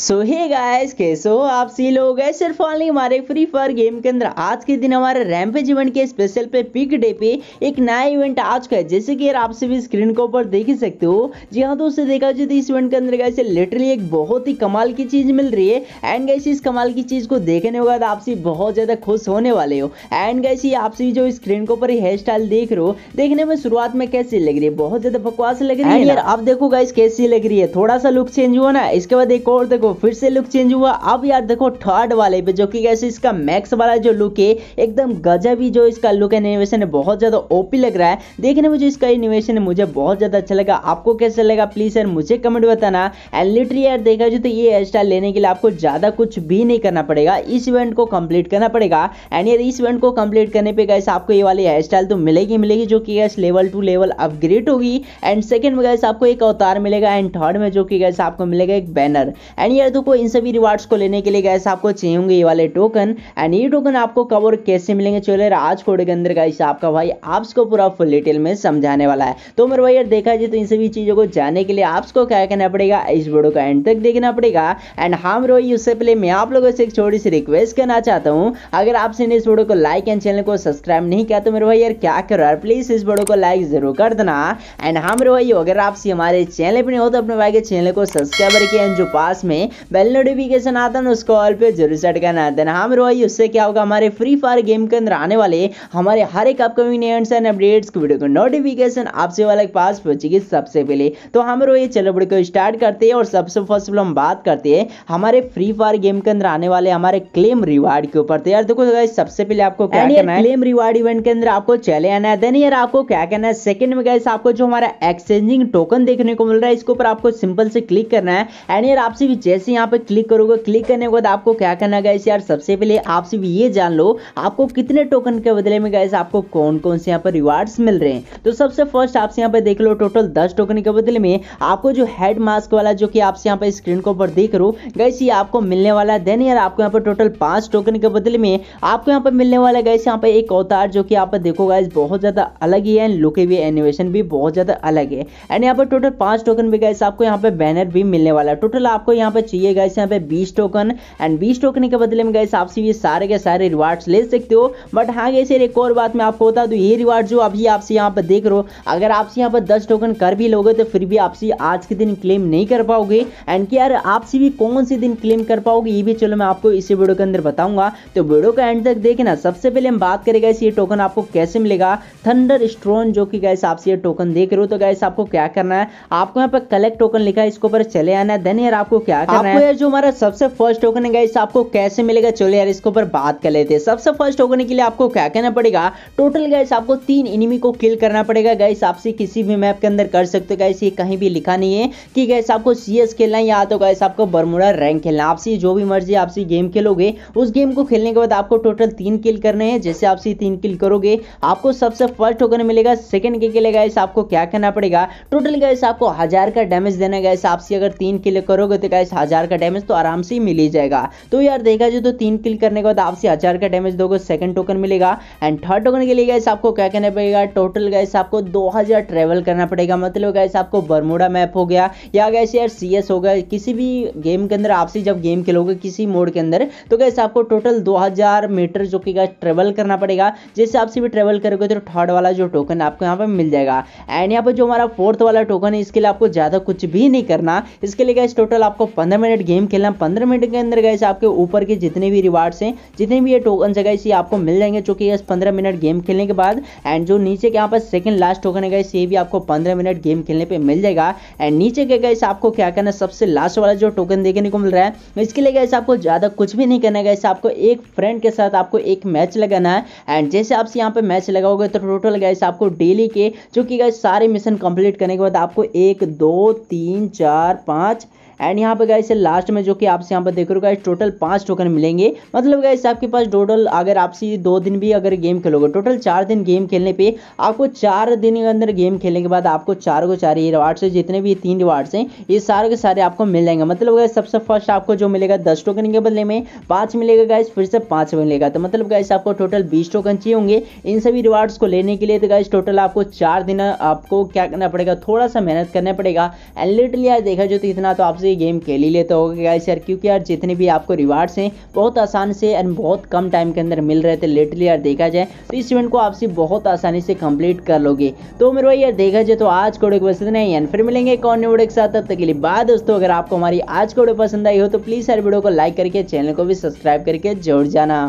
सो hey guys कैसे हो आप सी लोग सिर्फ ऑनली हमारे फ्री फायर गेम के अंदर आज के दिन हमारे रैम्पेज इवेंट के स्पेशल पे पिक डे पे एक नया इवेंट आज का है जैसे कि यार आप सभी स्क्रीन के ऊपर देख ही सकते हो जी हाँ तो उसे देखा जाए तो इस इवेंट के अंदर गए लिटरली एक बहुत ही कमाल की चीज़ मिल रही है एंड गैसी इस कमाल की चीज़ को देखने के बाद आप सभी बहुत ज़्यादा खुश होने वाले हो एंड गैसी आप सभी जो स्क्रीन के ऊपर हेयर स्टाइल देख रहे हो देखने में शुरुआत में कैसी लग रही है बहुत ज़्यादा बकवास लग रही है यार आप देखो गाइस कैसी लग रही है थोड़ा सा लुक चेंज हुआ ना इसके बाद एक और देखो देखो फिर से लुक चेंज हुआ अब यार देखो थर्ड वाले पे जो कि कैसे इसका मैक्स वाला जो लुक है एकदम गजब ही जो इसका लुक एनिमेशन है बहुत ज़्यादा ओपी लग रहा है देखने में जो इसका एनिमेशन है मुझे बहुत ज़्यादा अच्छा लगा आपको कैसे लगा प्लीज़ यार मुझे कमेंट बताना एंड लिटरी यार देखा जो तो ये हेयर स्टाइल लेने के लिए आपको ज़्यादा कुछ भी नहीं करना पड़ेगा इस इवेंट को कंप्लीट करना पड़ेगा एंड यार इस इवेंट को कंप्लीट करने पे गैस आपको ये वाली हेयर स्टाइल तो मिलेगी मिलेगी जो कि gas level two level upgrade होगी एंड सेकेंड में गैस आपको एक अवतार मिलेगा एंड थर्ड में जो कि गैस आपको मिलेगा एक बैनर एंड यार दोस्तों इन सभी रिवार्ड्स को लेने के लिए गैस आपको चाहिए होंगे ये वाले टोकन एंड ये टोकन आपको कब और कैसे मिलेंगे चलो यार आज कोड के अंदर गैस आपका भाई आपको पूरा फुल डिटेल में समझाने वाला है तो मेरे भाई यार देखा जाए तो इन सभी चीज़ों को जानने के लिए आपको क्या करना पड़ेगा इस वीडियो का एंड तक देखना पड़ेगा एंड हम रोई उससे पहले मैं आप लोगों से एक छोटी सी रिक्वेस्ट करना चाहता हूँ अगर आपसे इस वीडियो को लाइक एंड चैनल को सब्सक्राइब नहीं किया तो मेरे भाई यार क्या करो यार प्लीज़ इस वीडियो को लाइक जरूर कर देना एंड हम रोई अगर आपसे हमारे चैनल पर नहीं हो तो अपने भाई के चैनल को सब्सक्राइब करके एंड जो पास में बेल नोटिफिकेशन आता है ना उसको ऑल पे जरूर सेट करना देना है ना हम रोई उससे क्या होगा हमारे फ्री फायर गेम के अंदर आने वाले हमारे हर एक अपकमिंग इवेंट्स एंड अपडेट्स की वीडियो को नोटिफिकेशन आपसे वाले के पास पहुंचेगी सबसे पहले तो हम हाँ, रो ये चलो वीडियो को स्टार्ट करते हैं और सबसे फर्स्ट हम बात करते हैं हमारे फ्री फायर गेम के अंदर आने वाले हमारे क्लेम रिवार्ड के ऊपर तो यार देखो तो सबसे पहले आपको क्या करना है क्लेम रिवार्ड इवेंट के अंदर आपको चले आना है देन यार आपको क्या करना है सेकंड में गाइस आपको जो हमारा एक्सचेंजिंग टोकन देखने को मिल रहा है इसके ऊपर आपको सिंपल से क्लिक करना है एंड यार आपसे भी जैसे यहाँ पे क्लिक करोगे क्लिक करने के बाद आपको क्या करना गैस यार सबसे पहले आप सिर्फ ये जान लो आपको कितने टोकन के बदले में गैस आपको कौन कौन से यहाँ पर रिवार्ड्स मिल रहे हैं तो सबसे फर्स्ट आपसे यहाँ पे देख लो टोटल दस टोकन के बदले में आपको जो हेड मास्क वाला जो कि आपसे यहाँ पर स्क्रीन के ऊपर देख रो गैस ये आपको मिलने वाला है देन यार आपको यहाँ पर टोटल पांच टोकन के बदले में आपको यहाँ पर मिलने वाला गैस यहाँ पर एक अवतार जो कि आप देखो गैस बहुत ज़्यादा अलग ही है लुक भी एनिमेशन भी बहुत ज़्यादा अलग है एंड यहाँ पर टोटल पांच टोकन भी गैस आपको यहाँ पे बैनर भी मिलने वाला है टोटल आपको यहाँ पे चाहिए गाइस यहाँ पे बीस टोकन एंड बीस टोकन के बदले में गाइस आपसे ये सारे के सारे रिवार्ड्स ले सकते हो बट हाँ गैस एक और बात मैं आपको बता दूँ ये रिवार्ड जो अभी आपसे यहाँ पर देख रहे हो अगर आपसे यहाँ पर दस टोकन कर भी लोगे तो फिर भी आपसे आज के दिन क्लेम नहीं कर पाओगे एंड कि यार आपसे भी कौन से दिन क्लेम कर पाओगे ये भी चलो मैं आपको इसी वीडियो के अंदर बताऊंगा तो वीडियो का एंड तक देखना सबसे पहले हम बात करें गैस ये टोकन आपको कैसे मिलेगा थंडर स्ट्रोन जो कि गैस आपसे ये टोकन देख रहे हो तो गैस आपको क्या करना है आपको यहाँ पर कलेक्ट टोकन लिखा है इसके ऊपर चले आना है देन यार आपको क्या आपको यार जो हमारा सबसे फर्स्ट टोकन है गाइस आपको कैसे मिलेगा चलो यार इसके ऊपर बात कर लेते हैं सबसे फर्स्ट टोकन के लिए आपको क्या करना पड़ेगा टोटल गाइस आपको तीन इनिमी को किल करना पड़ेगा गाइस आपसे किसी भी मैप के अंदर कर सकते हो गाइस ये कहीं भी लिखा नहीं है कि गैस आपको सी खेलना या तो गाइस आपको बरमुड़ा रैंक खेलना आपसे जो भी मर्जी आपसे गेम खेलोगे उस गेम को खेलने के बाद आपको टोटल तीन किल करने हैं जैसे आपसे तीन किल करोगे आपको सबसे फर्स्ट टोकन मिलेगा सेकंड के लिए गाइस आपको क्या करना पड़ेगा टोटल गैस आपको हजार का डैमेज देना गैस आपसे अगर तीन किल करोगे तो गैस हजार का डैमेज तो आराम से ही मिल ही जाएगा तो यार देखा जो तो तीन किल करने के बाद आपसे हजार का डैमेज दोगे सेकंड टोकन मिलेगा एंड थर्ड टोकन के लिए गैस आपको क्या करना पड़ेगा टोटल गैस आपको दो हजार ट्रेवल करना पड़ेगा मतलब गैस आपको बरमोड़ा मैप हो गया या गैस यार सी हो गया किसी भी गेम के अंदर आपसे जब गेम खेलोगे किसी मोड के अंदर तो गैस आपको टोटल दो मीटर जो कि गैस ट्रेवल करना पड़ेगा जैसे आपसे भी ट्रेवल करोगे तो थर्ड वाला जो टोकन आपको यहाँ पर मिल जाएगा एंड यहाँ पर जो हमारा फोर्थ वाला टोकन है इसके लिए आपको ज़्यादा कुछ भी नहीं करना इसके लिए गैस टोटल आपको पंद्रह मिनट गेम खेलना पंद्रह मिनट के अंदर गैस आपके ऊपर के जितने भी रिवार्ड्स हैं जितने भी ये टोकन है गैस ये आपको मिल जाएंगे चूंकि गैस पंद्रह मिनट गेम खेलने के बाद एंड जो नीचे के यहाँ पर सेकंड लास्ट टोकन है गैस ये भी आपको पंद्रह मिनट गेम खेलने पर मिल जाएगा एंड नीचे के गैस आपको क्या करना सबसे लास्ट वाला जो टोकन देखने को मिल रहा है इसके लिए गैस आपको ज़्यादा कुछ भी नहीं करना है गैस आपको एक फ्रेंड के साथ आपको एक मैच लगाना है एंड जैसे आपसे यहाँ पर मैच लगाओगे तो टोटल गैस आपको डेली के चूंकि गैस सारे मिशन कंप्लीट करने के बाद आपको एक दो तीन चार पाँच एंड यहाँ पे गए इसे लास्ट में जो कि आपसे यहाँ पर देख रहे हो गाइस टोटल पाँच टोकन मिलेंगे मतलब गाइस आपके पास टोटल अगर आपसे दो दिन भी अगर गेम खेलोगे टोटल चार दिन गेम खेलने पे आपको चार दिन के अंदर गेम खेलने के बाद आपको चार को चार ही रिवार्ड्स है जितने भी तीन रिवार्ड्स हैं ये सारे के सारे आपको मिल जाएंगे मतलब गाइस सबसे फर्स्ट आपको जो मिलेगा दस टोकन के बदले में पाँच मिलेगा गाइस फिर से पाँच मिलेगा तो मतलब गाइस आपको टोटल बीस टोकन चाहिए होंगे इन सभी रिवार्ड्स को लेने के लिए तो गाइस टोटल आपको चार दिन आपको क्या करना पड़ेगा थोड़ा सा मेहनत करना पड़ेगा एंड लिटली आज देखा जो तो इतना तो आपसे से गेम खेल ही लेता होगा गाइस यार क्योंकि यार जितने भी आपको रिवार्ड्स हैं बहुत आसान से एंड बहुत कम टाइम के अंदर मिल रहे थे लेटली यार देखा जाए तो इस इवेंट को आपसे बहुत आसानी से कंप्लीट कर लोगे तो मेरे भाई यार देखा जाए तो आज कोडे पसंद तो नहीं ही फिर मिलेंगे कौन वीडियो के साथ तब तक के लिए बाय दोस्तों अगर आपको हमारी आज कोडे पसंद आई हो तो प्लीज़ यार वीडियो को लाइक करके चैनल को भी सब्सक्राइब करके जोड़ जाना